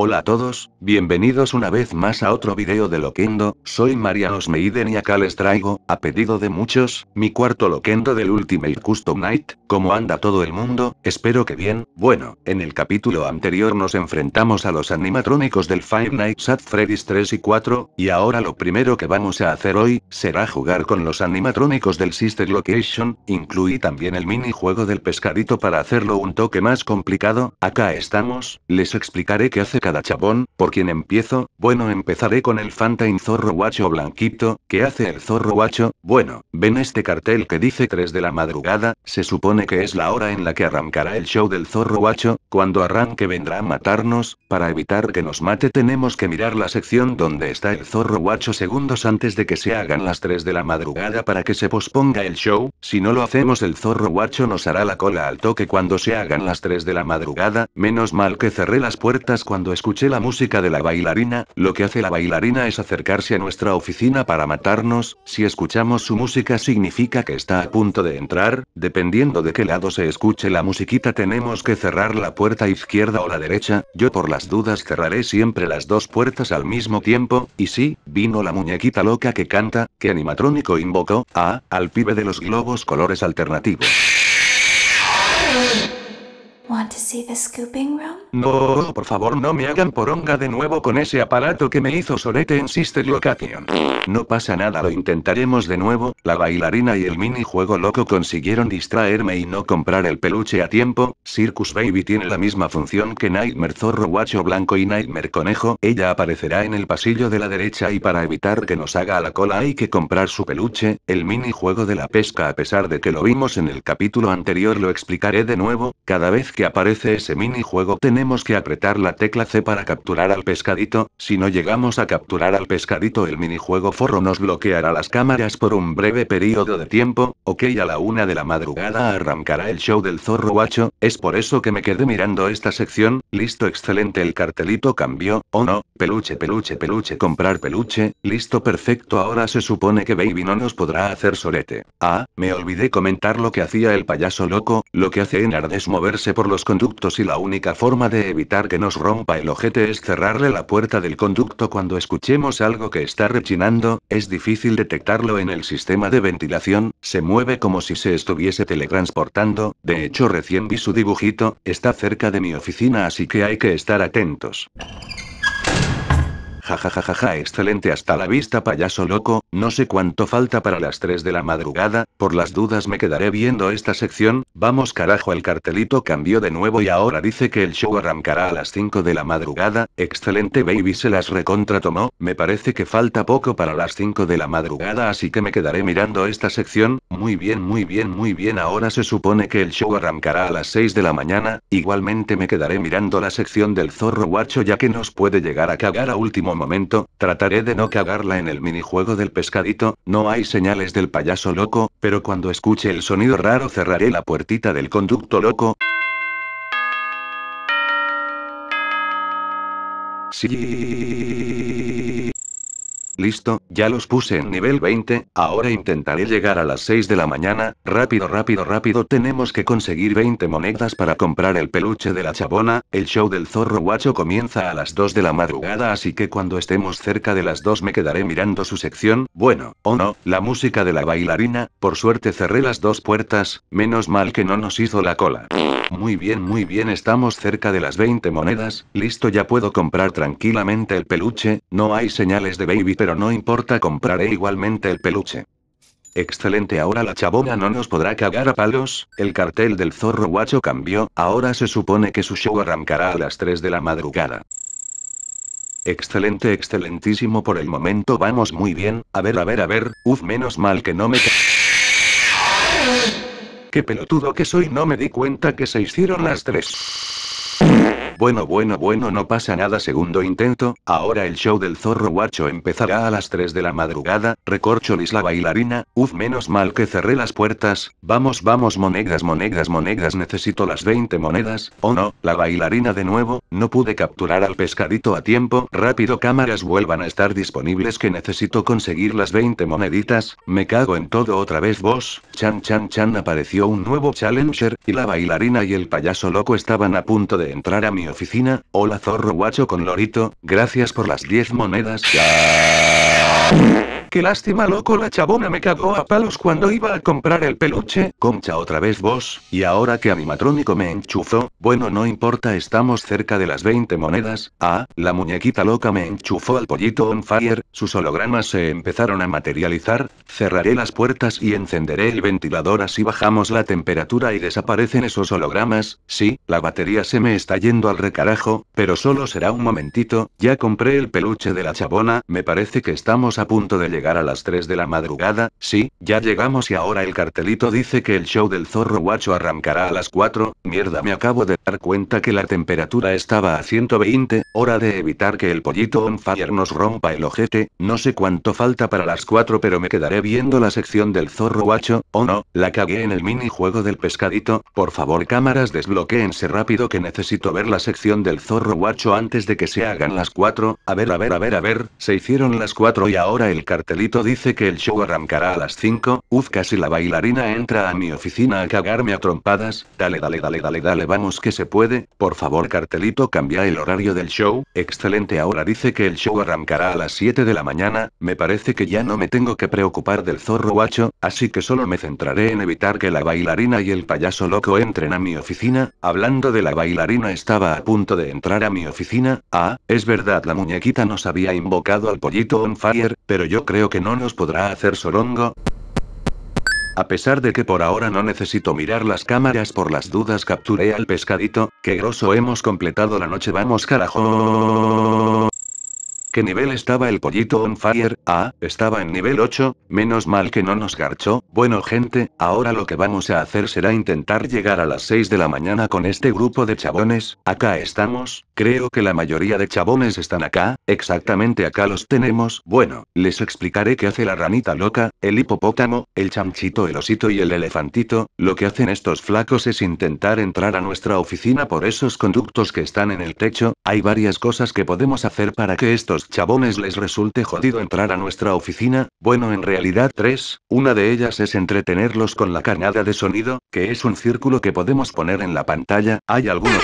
Hola a todos, bienvenidos una vez más a otro video de Loquendo, soy María Smeiden y acá les traigo, a pedido de muchos, mi cuarto Loquendo del Ultimate Custom Night, ¿Cómo anda todo el mundo, espero que bien, bueno, en el capítulo anterior nos enfrentamos a los animatrónicos del Five Nights at Freddy's 3 y 4, y ahora lo primero que vamos a hacer hoy, será jugar con los animatrónicos del Sister Location, incluí también el mini juego del pescadito para hacerlo un toque más complicado, acá estamos, les explicaré qué hace chabón, por quien empiezo, bueno empezaré con el Fantain zorro guacho blanquito, que hace el zorro guacho, bueno, ven este cartel que dice 3 de la madrugada, se supone que es la hora en la que arrancará el show del zorro guacho, cuando arranque vendrá a matarnos, para evitar que nos mate tenemos que mirar la sección donde está el zorro guacho segundos antes de que se hagan las 3 de la madrugada para que se posponga el show, si no lo hacemos el zorro guacho nos hará la cola al toque cuando se hagan las 3 de la madrugada, menos mal que cerré las puertas cuando escuché la música de la bailarina, lo que hace la bailarina es acercarse a nuestra oficina para matarnos, si escuchamos su música significa que está a punto de entrar, dependiendo de qué lado se escuche la musiquita tenemos que cerrar la puerta izquierda o la derecha, yo por las dudas cerraré siempre las dos puertas al mismo tiempo, y si, vino la muñequita loca que canta, que animatrónico invocó, a, al pibe de los globos colores alternativos want to see the scooping room? No, por favor, no me hagan poronga de nuevo con ese aparato que me hizo solete, en Sister Location. No pasa nada, lo intentaremos de nuevo. La bailarina y el minijuego loco consiguieron distraerme y no comprar el peluche a tiempo. Circus Baby tiene la misma función que Nightmare Zorro Guacho Blanco y Nightmare Conejo. Ella aparecerá en el pasillo de la derecha y para evitar que nos haga a la cola hay que comprar su peluche. El minijuego de la pesca, a pesar de que lo vimos en el capítulo anterior, lo explicaré de nuevo. Cada vez que aparece ese minijuego, tenemos que apretar la tecla C para capturar al pescadito. Si no llegamos a capturar al pescadito, el minijuego forro nos bloqueará las cámaras por un breve periodo de tiempo, ok a la una de la madrugada arrancará el show del zorro guacho, es por eso que me quedé mirando esta sección, listo excelente el cartelito cambió, o oh no, peluche peluche peluche comprar peluche, listo perfecto ahora se supone que Baby no nos podrá hacer sorete. Ah, me olvidé comentar lo que hacía el payaso loco, lo que hace Enard es moverse por los conductos y la única forma de evitar que nos rompa el ojete es cerrarle la puerta del conducto cuando escuchemos algo que está rechinando es difícil detectarlo en el sistema de ventilación, se mueve como si se estuviese teletransportando, de hecho recién vi su dibujito, está cerca de mi oficina así que hay que estar atentos. Jajajajaja, excelente hasta la vista payaso loco, no sé cuánto falta para las 3 de la madrugada, por las dudas me quedaré viendo esta sección, vamos carajo el cartelito cambió de nuevo y ahora dice que el show arrancará a las 5 de la madrugada, excelente baby se las recontratomó, me parece que falta poco para las 5 de la madrugada así que me quedaré mirando esta sección, muy bien muy bien muy bien ahora se supone que el show arrancará a las 6 de la mañana, igualmente me quedaré mirando la sección del zorro guacho ya que nos puede llegar a cagar a último momento, trataré de no cagarla en el minijuego del pescadito, no hay señales del payaso loco, pero cuando escuche el sonido raro cerraré la puertita del conducto loco. Sí. Listo, ya los puse en nivel 20, ahora intentaré llegar a las 6 de la mañana, rápido rápido rápido tenemos que conseguir 20 monedas para comprar el peluche de la chabona, el show del zorro guacho comienza a las 2 de la madrugada así que cuando estemos cerca de las 2 me quedaré mirando su sección, bueno, o oh no, la música de la bailarina, por suerte cerré las dos puertas, menos mal que no nos hizo la cola. Muy bien, muy bien, estamos cerca de las 20 monedas, listo, ya puedo comprar tranquilamente el peluche, no hay señales de baby, pero no importa, compraré igualmente el peluche. Excelente, ahora la chabona no nos podrá cagar a palos, el cartel del zorro guacho cambió, ahora se supone que su show arrancará a las 3 de la madrugada. Excelente, excelentísimo por el momento, vamos muy bien, a ver, a ver, a ver, uf, menos mal que no me... Qué pelotudo que soy, no me di cuenta que se hicieron las tres. Bueno, bueno, bueno, no pasa nada. Segundo intento. Ahora el show del zorro guacho empezará a las 3 de la madrugada. Recorcholis la bailarina. Uf, menos mal que cerré las puertas. Vamos, vamos, monedas, monedas, monedas. Necesito las 20 monedas. Oh no, la bailarina de nuevo. No pude capturar al pescadito a tiempo. Rápido, cámaras vuelvan a estar disponibles que necesito conseguir las 20 moneditas. Me cago en todo otra vez vos. Chan, chan, chan. Apareció un nuevo challenger. Y la bailarina y el payaso loco estaban a punto de entrar a mi oficina, hola zorro guacho con lorito, gracias por las 10 monedas. Qué lástima loco la chabona me cagó a palos cuando iba a comprar el peluche, concha otra vez vos, y ahora que animatrónico me enchufó, bueno no importa estamos cerca de las 20 monedas, ah, la muñequita loca me enchufó al pollito on fire, sus hologramas se empezaron a materializar, cerraré las puertas y encenderé el ventilador así bajamos la temperatura y desaparecen esos hologramas, sí, la batería se me está yendo al recarajo, pero solo será un momentito, ya compré el peluche de la chabona, me parece que estamos a punto de llegar llegar a las 3 de la madrugada, sí, ya llegamos y ahora el cartelito dice que el show del zorro guacho arrancará a las 4, mierda me acabo de dar cuenta que la temperatura estaba a 120, hora de evitar que el pollito on fire nos rompa el ojete, no sé cuánto falta para las 4 pero me quedaré viendo la sección del zorro guacho, o oh no, la cagué en el minijuego del pescadito, por favor cámaras desbloqueense rápido que necesito ver la sección del zorro guacho antes de que se hagan las 4, a ver a ver a ver a ver, se hicieron las 4 y ahora el cartel cartelito dice que el show arrancará a las 5, Uf, casi la bailarina entra a mi oficina a cagarme a trompadas, dale dale dale dale dale vamos que se puede, por favor cartelito cambia el horario del show, excelente ahora dice que el show arrancará a las 7 de la mañana, me parece que ya no me tengo que preocupar del zorro guacho, así que solo me centraré en evitar que la bailarina y el payaso loco entren a mi oficina, hablando de la bailarina estaba a punto de entrar a mi oficina, ah, es verdad la muñequita nos había invocado al pollito on fire, pero yo creo creo que no nos podrá hacer solongo A pesar de que por ahora no necesito mirar las cámaras por las dudas capturé al pescadito, que grosso hemos completado la noche vamos carajo nivel estaba el pollito on fire? Ah, estaba en nivel 8, menos mal que no nos garchó. Bueno gente, ahora lo que vamos a hacer será intentar llegar a las 6 de la mañana con este grupo de chabones. Acá estamos, creo que la mayoría de chabones están acá, exactamente acá los tenemos. Bueno, les explicaré qué hace la ranita loca, el hipopótamo, el chanchito, el osito y el elefantito. Lo que hacen estos flacos es intentar entrar a nuestra oficina por esos conductos que están en el techo. Hay varias cosas que podemos hacer para que estos chabones les resulte jodido entrar a nuestra oficina, bueno en realidad tres, una de ellas es entretenerlos con la canada de sonido, que es un círculo que podemos poner en la pantalla, hay algunos...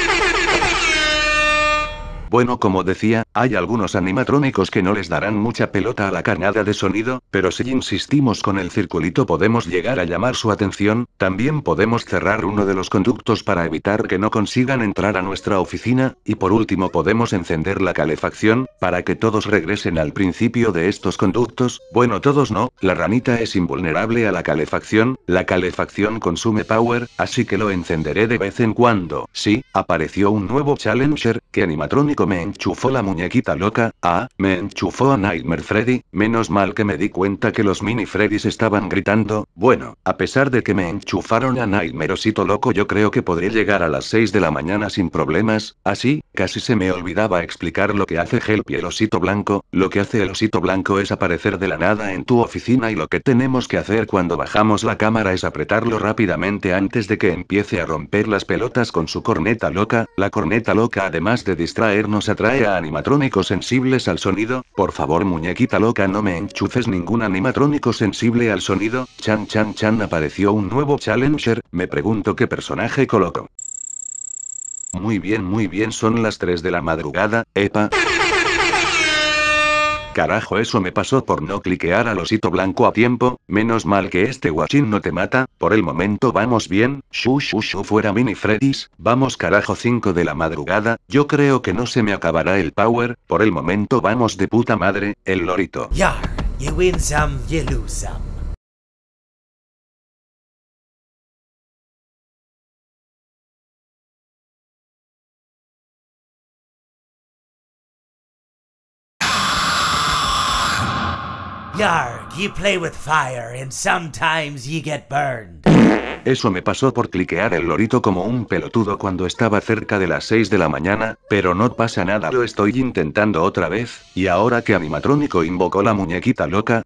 Bueno, como decía, hay algunos animatrónicos que no les darán mucha pelota a la carnada de sonido, pero si insistimos con el circulito podemos llegar a llamar su atención, también podemos cerrar uno de los conductos para evitar que no consigan entrar a nuestra oficina, y por último podemos encender la calefacción, para que todos regresen al principio de estos conductos, bueno todos no, la ranita es invulnerable a la calefacción, la calefacción consume power, así que lo encenderé de vez en cuando, sí, apareció un nuevo challenger, que animatrónico me enchufó la muñequita loca, ah, me enchufó a Nightmare Freddy, menos mal que me di cuenta que los mini Freddys estaban gritando, bueno, a pesar de que me enchufaron a Nightmare Osito Loco yo creo que podré llegar a las 6 de la mañana sin problemas, así, casi se me olvidaba explicar lo que hace Help y el Osito Blanco, lo que hace el Osito Blanco es aparecer de la nada en tu oficina y lo que tenemos que hacer cuando bajamos la cámara es apretarlo rápidamente antes de que empiece a romper las pelotas con su corneta loca, la corneta loca además de distraernos nos atrae a animatrónicos sensibles al sonido, por favor muñequita loca no me enchufes ningún animatrónico sensible al sonido, chan chan chan apareció un nuevo challenger, me pregunto qué personaje coloco. Muy bien muy bien son las 3 de la madrugada, epa. Carajo, eso me pasó por no cliquear al osito blanco a tiempo, menos mal que este guachín no te mata, por el momento vamos bien, shu shu shu fuera mini Freddy's, vamos carajo 5 de la madrugada, yo creo que no se me acabará el power, por el momento vamos de puta madre, el lorito. Ya, you win some, you lose some. Yarg, you play with fire and sometimes you get burned. Eso me pasó por cliquear el lorito como un pelotudo cuando estaba cerca de las 6 de la mañana, pero no pasa nada, lo estoy intentando otra vez, y ahora que animatrónico invocó la muñequita loca,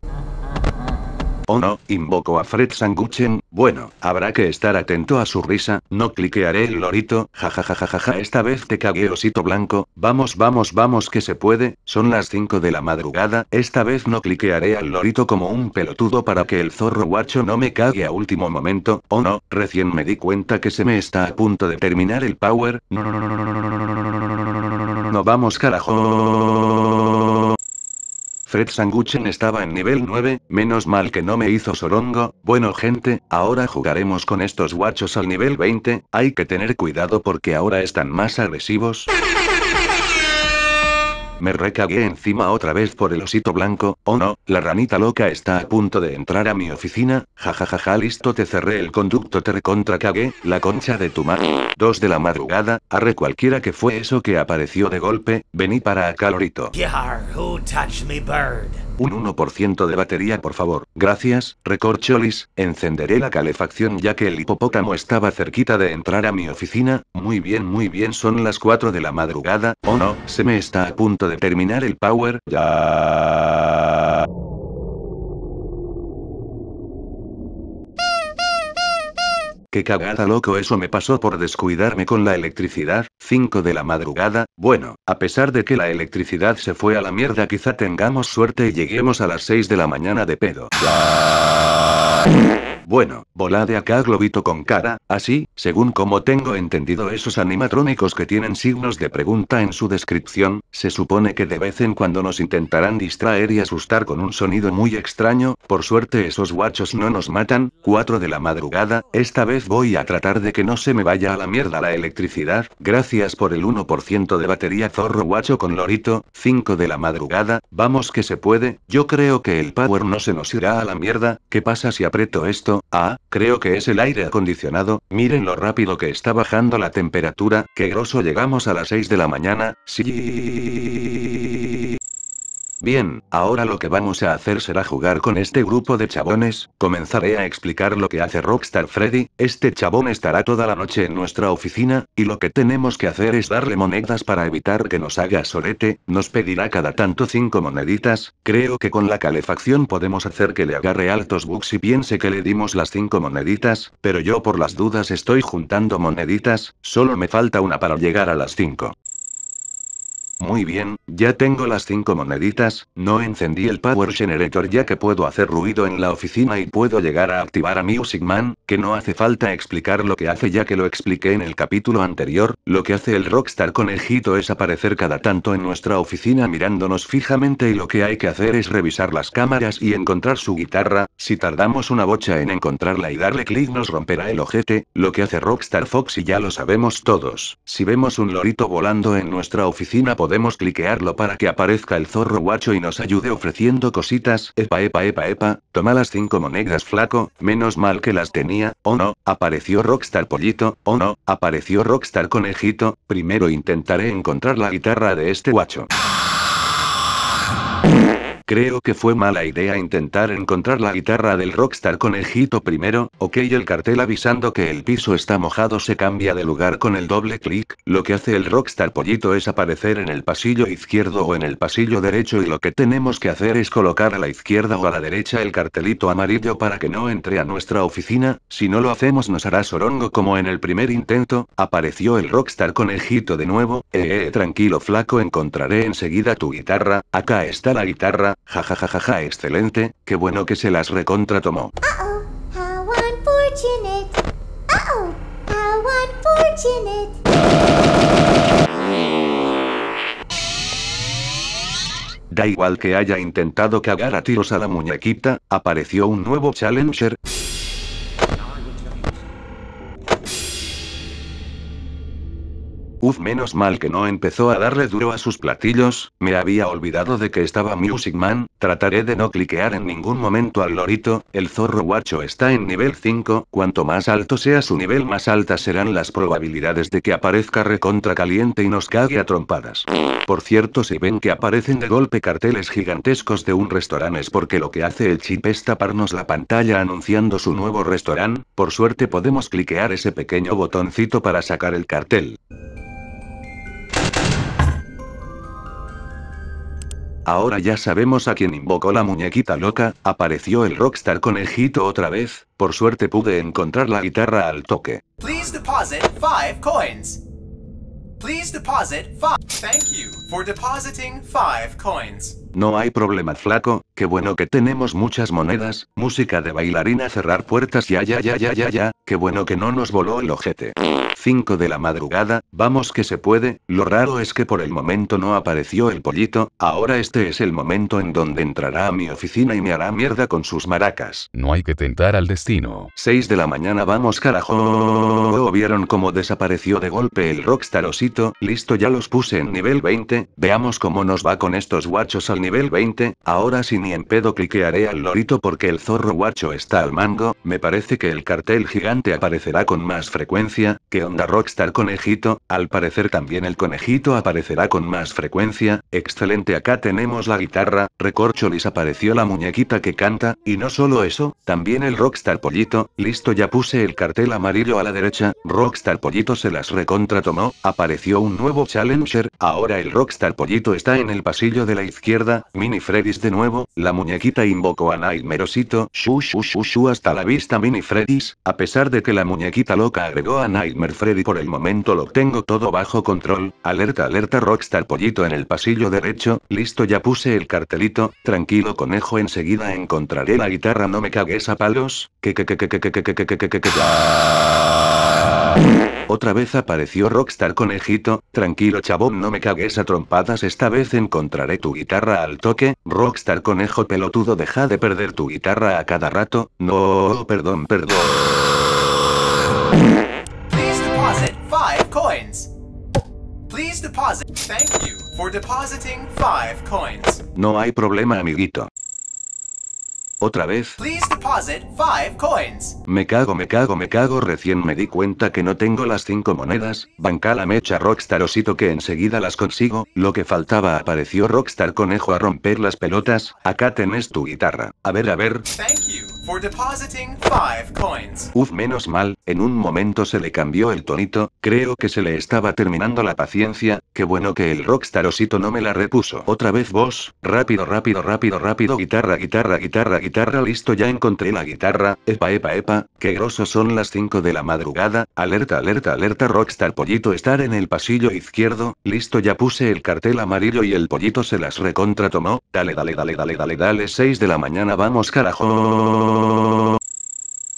Oh no, invoco a Fred Sanguchen, bueno, habrá que estar atento a su risa, no cliquearé el lorito, jajajajaja esta vez te cague osito blanco, vamos vamos vamos que se puede, son las 5 de la madrugada, esta vez no cliquearé al lorito como un pelotudo para que el zorro guacho no me cague a último momento, oh no, recién me di cuenta que se me está a punto de terminar el power, no no no no no vamos carajo Fred Sanguchen estaba en nivel 9, menos mal que no me hizo sorongo, bueno gente, ahora jugaremos con estos guachos al nivel 20, hay que tener cuidado porque ahora están más agresivos. Me recagué encima otra vez por el osito blanco, oh no, la ranita loca está a punto de entrar a mi oficina, jajajaja listo te cerré el conducto te recontra cagué, la concha de tu madre. 2 de la madrugada, arre cualquiera que fue eso que apareció de golpe, vení para acá lorito. Un 1% de batería por favor. Gracias, Cholis, encenderé la calefacción ya que el hipopótamo estaba cerquita de entrar a mi oficina. Muy bien, muy bien, son las 4 de la madrugada. Oh no, se me está a punto de terminar el power. Ya. Qué cagada loco, eso me pasó por descuidarme con la electricidad, 5 de la madrugada, bueno, a pesar de que la electricidad se fue a la mierda quizá tengamos suerte y lleguemos a las 6 de la mañana de pedo. Bueno, volá de acá globito con cara, así, según como tengo entendido esos animatrónicos que tienen signos de pregunta en su descripción, se supone que de vez en cuando nos intentarán distraer y asustar con un sonido muy extraño, por suerte esos guachos no nos matan, 4 de la madrugada, esta vez voy a tratar de que no se me vaya a la mierda la electricidad, gracias por el 1% de batería zorro guacho con lorito, 5 de la madrugada, vamos que se puede, yo creo que el power no se nos irá a la mierda, ¿qué pasa si aprieto esto? ah, creo que es el aire acondicionado, miren lo rápido que está bajando la temperatura, que groso llegamos a las 6 de la mañana, sí. Bien, ahora lo que vamos a hacer será jugar con este grupo de chabones, comenzaré a explicar lo que hace Rockstar Freddy, este chabón estará toda la noche en nuestra oficina, y lo que tenemos que hacer es darle monedas para evitar que nos haga sorete, nos pedirá cada tanto 5 moneditas, creo que con la calefacción podemos hacer que le agarre altos bugs y piense que le dimos las 5 moneditas, pero yo por las dudas estoy juntando moneditas, solo me falta una para llegar a las 5. Muy bien, ya tengo las cinco moneditas, no encendí el Power Generator ya que puedo hacer ruido en la oficina y puedo llegar a activar a Music Man, que no hace falta explicar lo que hace ya que lo expliqué en el capítulo anterior, lo que hace el Rockstar Conejito es aparecer cada tanto en nuestra oficina mirándonos fijamente y lo que hay que hacer es revisar las cámaras y encontrar su guitarra, si tardamos una bocha en encontrarla y darle clic nos romperá el ojete, lo que hace Rockstar Fox y ya lo sabemos todos, si vemos un lorito volando en nuestra oficina podemos cliquearlo para que aparezca el zorro guacho y nos ayude ofreciendo cositas. Epa, epa, epa, epa, toma las cinco monedas flaco, menos mal que las tenía, o oh no, apareció Rockstar pollito, o oh no, apareció Rockstar conejito, primero intentaré encontrar la guitarra de este guacho. Creo que fue mala idea intentar encontrar la guitarra del rockstar con el primero, ok el cartel avisando que el piso está mojado se cambia de lugar con el doble clic, lo que hace el rockstar pollito es aparecer en el pasillo izquierdo o en el pasillo derecho y lo que tenemos que hacer es colocar a la izquierda o a la derecha el cartelito amarillo para que no entre a nuestra oficina, si no lo hacemos nos hará sorongo como en el primer intento, apareció el rockstar con el de nuevo, eh, eh tranquilo flaco encontraré enseguida tu guitarra, acá está la guitarra, Ja ja, ja, ja, excelente, qué bueno que se las recontra tomó. Da igual que haya intentado cagar a tiros a la muñequita, apareció un nuevo challenger. Uf, menos mal que no empezó a darle duro a sus platillos, me había olvidado de que estaba Music Man, trataré de no cliquear en ningún momento al lorito, el zorro guacho está en nivel 5, cuanto más alto sea su nivel más altas serán las probabilidades de que aparezca recontra caliente y nos cague a trompadas. Por cierto, si ven que aparecen de golpe carteles gigantescos de un restaurante es porque lo que hace el chip es taparnos la pantalla anunciando su nuevo restaurante, por suerte podemos cliquear ese pequeño botoncito para sacar el cartel. Ahora ya sabemos a quién invocó la muñequita loca, apareció el rockstar conejito otra vez, por suerte pude encontrar la guitarra al toque. Please deposit coins. Please deposit Thank you for depositing coins. No hay problema, flaco. Qué bueno que tenemos muchas monedas, música de bailarina, cerrar puertas, y ya, ya, ya, ya, ya. Qué bueno que no nos voló el ojete. 5 de la madrugada, vamos que se puede, lo raro es que por el momento no apareció el pollito, ahora este es el momento en donde entrará a mi oficina y me hará mierda con sus maracas. No hay que tentar al destino. 6 de la mañana vamos carajo. Oh, ¿Vieron cómo desapareció de golpe el rockstar osito? Listo ya los puse en nivel 20, veamos cómo nos va con estos guachos al nivel 20, ahora si ni en pedo cliquearé al lorito porque el zorro guacho está al mango, me parece que el cartel gigante aparecerá con más frecuencia, que Rockstar Conejito, al parecer también el conejito aparecerá con más frecuencia, excelente acá tenemos la guitarra, recorcholis apareció la muñequita que canta, y no solo eso, también el Rockstar Pollito, listo ya puse el cartel amarillo a la derecha, Rockstar Pollito se las recontratomó, apareció un nuevo Challenger, ahora el Rockstar Pollito está en el pasillo de la izquierda, Mini Freddy's de nuevo, la muñequita invocó a Nightmerosito. shu shu shu shu hasta la vista Mini Freddy's, a pesar de que la muñequita loca agregó a Nightmare Freddy por el momento lo tengo todo bajo control, alerta alerta Rockstar pollito en el pasillo derecho, listo ya puse el cartelito, tranquilo conejo enseguida encontraré la guitarra no me cagues a palos, que que que que que que que que que que que otra vez apareció Rockstar Conejito, tranquilo chabón no me cagues a trompadas esta vez encontraré tu guitarra al toque, Rockstar Conejo pelotudo deja de perder tu guitarra a cada rato, no, perdón, perdón. Thank you for depositing coins. No hay problema, amiguito. Otra vez. Please deposit coins. Me cago, me cago, me cago. Recién me di cuenta que no tengo las cinco monedas. me la Rockstar Osito que enseguida las consigo. Lo que faltaba apareció Rockstar Conejo a romper las pelotas. Acá tenés tu guitarra. A ver, a ver. Thank you. Uf, menos mal, en un momento se le cambió el tonito, creo que se le estaba terminando la paciencia, qué bueno que el rockstar osito no me la repuso. Otra vez vos, rápido, rápido, rápido, rápido, guitarra, guitarra, guitarra, guitarra, listo, ya encontré la guitarra, epa, epa, epa, qué grosso son las 5 de la madrugada, alerta, alerta, alerta, rockstar pollito estar en el pasillo izquierdo, listo, ya puse el cartel amarillo y el pollito se las recontratomó, dale, dale, dale, dale, dale, dale, 6 de la mañana, vamos carajo.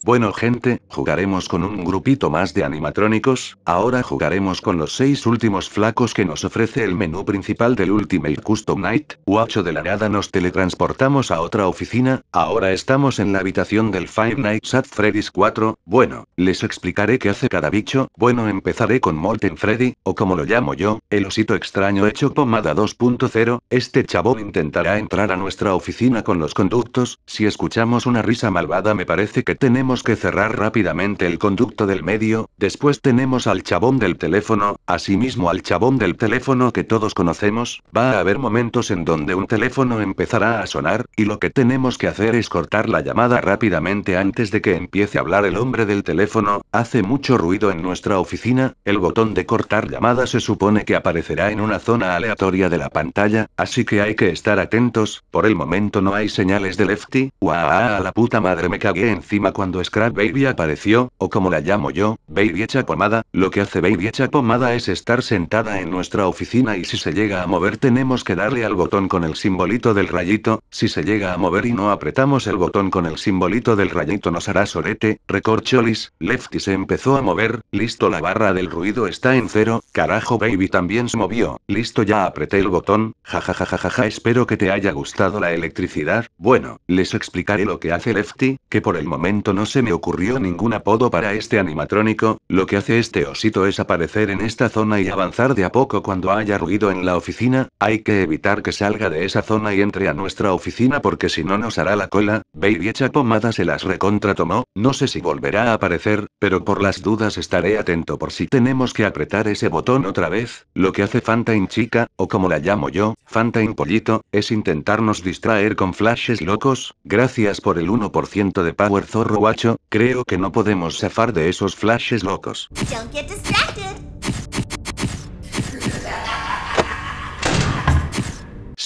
Bueno gente, jugaremos con un grupito más de animatrónicos, ahora jugaremos con los seis últimos flacos que nos ofrece el menú principal del Ultimate Custom Night, Guacho de la nada nos teletransportamos a otra oficina, ahora estamos en la habitación del Five Nights at Freddy's 4, bueno, les explicaré qué hace cada bicho, bueno empezaré con Molten Freddy, o como lo llamo yo, el osito extraño hecho pomada 2.0, este chabón intentará entrar a nuestra oficina con los conductos, si escuchamos una risa malvada me parece que tenemos que cerrar rápidamente el conducto del medio, después tenemos al chabón del teléfono, asimismo al chabón del teléfono que todos conocemos, va a haber momentos en donde un teléfono empezará a sonar, y lo que tenemos que hacer es cortar la llamada rápidamente antes de que empiece a hablar el hombre del teléfono, hace mucho ruido en nuestra oficina, el botón de cortar llamada se supone que aparecerá en una zona aleatoria de la pantalla, así que hay que estar atentos, por el momento no hay señales de lefty, guau a la puta madre me cagué encima cuando Scrap Baby apareció, o como la llamo yo, Baby hecha pomada, lo que hace Baby hecha pomada es estar sentada en nuestra oficina y si se llega a mover tenemos que darle al botón con el simbolito del rayito, si se llega a mover y no apretamos el botón con el simbolito del rayito nos hará sorete, recorcholis, Lefty se empezó a mover, listo la barra del ruido está en cero, carajo Baby también se movió, listo ya apreté el botón, jajajajaja espero que te haya gustado la electricidad, bueno, les explicaré lo que hace Lefty, que por el momento no se me ocurrió ningún apodo para este animatrónico, lo que hace este osito es aparecer en esta zona y avanzar de a poco cuando haya ruido en la oficina, hay que evitar que salga de esa zona y entre a nuestra oficina porque si no nos hará la cola, Baby hecha pomada se las recontratomó, no sé si volverá a aparecer, pero por las dudas estaré atento por si tenemos que apretar ese botón otra vez, lo que hace Fantain chica, o como la llamo yo, Fantaine pollito, es intentarnos distraer con flashes locos, gracias por el 1% de Power Zorro Watch creo que no podemos zafar de esos flashes locos.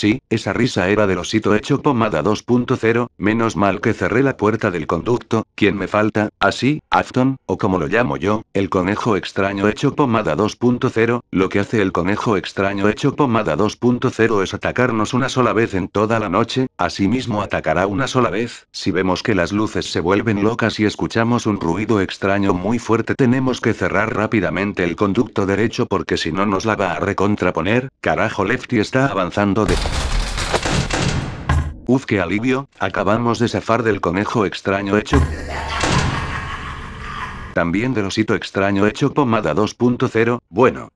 Sí, esa risa era del osito hecho pomada 2.0, menos mal que cerré la puerta del conducto, quien me falta, así, Afton, o como lo llamo yo, el conejo extraño hecho pomada 2.0, lo que hace el conejo extraño hecho pomada 2.0 es atacarnos una sola vez en toda la noche, asimismo atacará una sola vez, si vemos que las luces se vuelven locas y escuchamos un ruido extraño muy fuerte tenemos que cerrar rápidamente el conducto derecho porque si no nos la va a recontraponer, carajo Lefty está avanzando de... Uf, qué alivio, acabamos de zafar del conejo extraño hecho. También del osito extraño hecho pomada 2.0, bueno.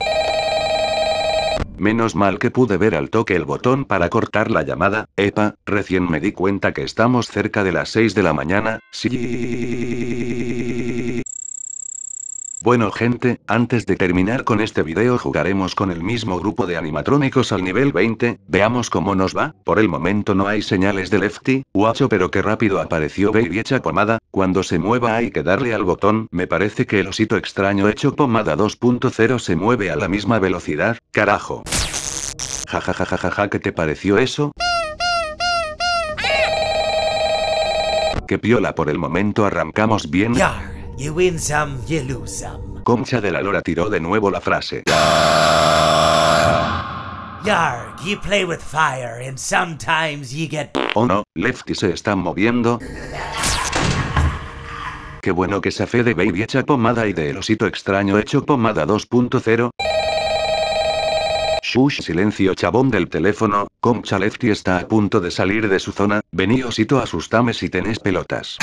Menos mal que pude ver al toque el botón para cortar la llamada, epa, recién me di cuenta que estamos cerca de las 6 de la mañana, sí. Bueno gente, antes de terminar con este video jugaremos con el mismo grupo de animatrónicos al nivel 20, veamos cómo nos va, por el momento no hay señales de Lefty, guacho pero que rápido apareció Baby hecha pomada, cuando se mueva hay que darle al botón, me parece que el osito extraño hecho pomada 2.0 se mueve a la misma velocidad, carajo. Ja ¿qué te pareció eso? Que piola por el momento arrancamos bien. You win some, you lose some. Concha de la Lora tiró de nuevo la frase. Yarg, you play with fire and sometimes you get... Oh no, Lefty se está moviendo. Qué bueno que se fe de Baby hecha pomada y de El Osito Extraño hecho pomada 2.0. Shush silencio chabón del teléfono, Concha Lefty está a punto de salir de su zona, vení osito asustame si tenés pelotas.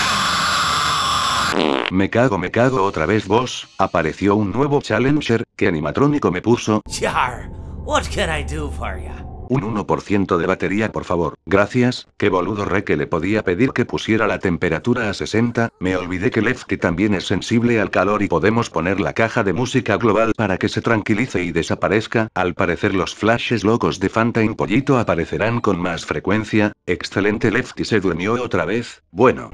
Me cago, me cago otra vez vos, apareció un nuevo Challenger, que animatrónico me puso. what I do for ya? Un 1% de batería por favor, gracias, qué boludo re que le podía pedir que pusiera la temperatura a 60, me olvidé que Lefty también es sensible al calor y podemos poner la caja de música global para que se tranquilice y desaparezca, al parecer los flashes locos de Fanta y Pollito aparecerán con más frecuencia, excelente Lefty se durmió otra vez, bueno.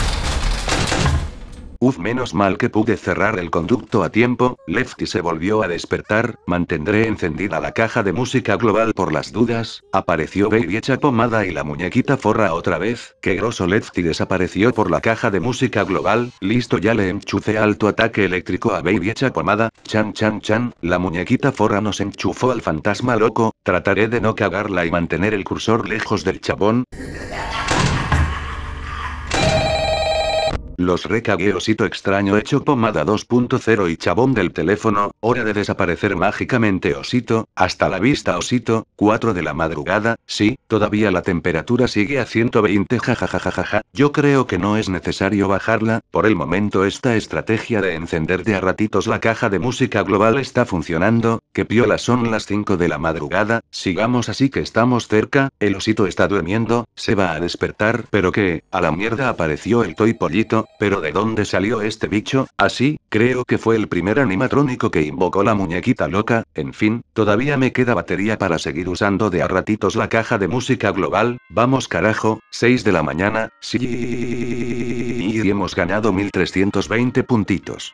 Uf, menos mal que pude cerrar el conducto a tiempo, Lefty se volvió a despertar, mantendré encendida la caja de música global por las dudas, apareció Baby hecha pomada y la muñequita forra otra vez, que grosso Lefty desapareció por la caja de música global, listo ya le enchufé alto ataque eléctrico a Baby hecha pomada, chan chan chan, la muñequita forra nos enchufó al fantasma loco, trataré de no cagarla y mantener el cursor lejos del chabón. Los recagué osito extraño hecho pomada 2.0 y chabón del teléfono, hora de desaparecer mágicamente osito, hasta la vista osito, 4 de la madrugada, sí, todavía la temperatura sigue a 120 jajajajaja, yo creo que no es necesario bajarla, por el momento esta estrategia de encender de a ratitos la caja de música global está funcionando, que piola son las 5 de la madrugada, sigamos así que estamos cerca, el osito está durmiendo, se va a despertar pero que, a la mierda apareció el toy pollito, pero ¿de dónde salió este bicho? Así, creo que fue el primer animatrónico que invocó la muñequita loca, en fin, todavía me queda batería para seguir usando de a ratitos la caja de música global, vamos carajo, 6 de la mañana, sí, y hemos ganado 1320 puntitos.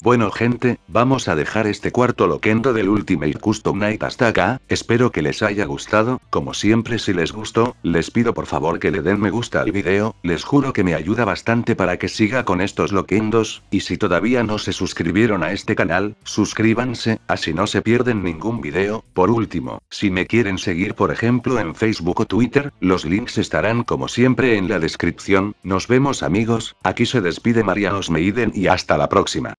Bueno gente, vamos a dejar este cuarto loquendo del Ultimate Custom Night hasta acá, espero que les haya gustado, como siempre si les gustó, les pido por favor que le den me gusta al video, les juro que me ayuda bastante para que siga con estos loquendos, y si todavía no se suscribieron a este canal, suscríbanse, así no se pierden ningún video, por último, si me quieren seguir por ejemplo en Facebook o Twitter, los links estarán como siempre en la descripción, nos vemos amigos, aquí se despide María Osmeiden y hasta la próxima.